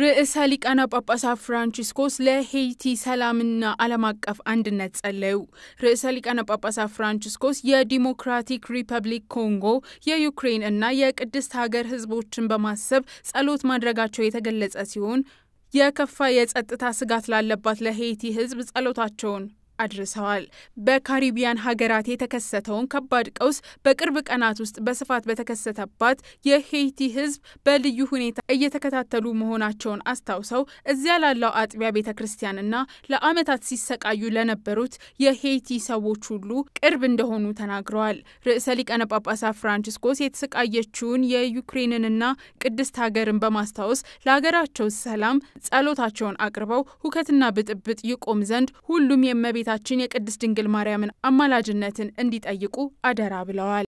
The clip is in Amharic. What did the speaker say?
ርዕሰ ሊቃነ ጳጳሳት ፍራንቺስኮስ ለሄይቲ ሰላምና ዓለም አቀፍ አንድነት ጸለዩ። ርዕሰ ሊቃነ ጳጳሳት ፍራንቺስኮስ የዲሞክራቲክ ሪፐብሊክ ኮንጎ፣ የዩክሬን እና የቅድስት ሀገር ህዝቦችን በማሰብ ጸሎት ማድረጋቸው የተገለጸ ሲሆን የከፋ የጸጥታ ስጋት ላለባት ለሄይቲ ህዝብ ጸሎታቸውን አድርሰዋል። በካሪቢያን ሀገራት የተከሰተውን ከባድ ቀውስ በቅርብ ቀናት ውስጥ በስፋት በተከሰተባት የሄይቲ ሕዝብ በልዩ ሁኔታ እየተከታተሉ መሆናቸውን አስታውሰው እዚያ ላለው አጥቢያ ቤተ ክርስቲያንና ለዓመታት ሲሰቃዩ ለነበሩት የሄይቲ ሰዎች ሁሉ ቅርብ እንደሆኑ ተናግረዋል። ርዕሰ ሊቃነ ጳጳሳት ፍራንችስኮስ የተሰቃየችውን የዩክሬንንና ቅድስት ሀገርን በማስታወስ ለሀገራቸው ሰላም ጸሎታቸውን አቅርበው ሁከትና ብጥብጥ ይቆም ዘንድ ሁሉም የመቤት እመቤታችን የቅድስት ድንግል ማርያምን አማላጅነትን እንዲጠይቁ አደራ ብለዋል።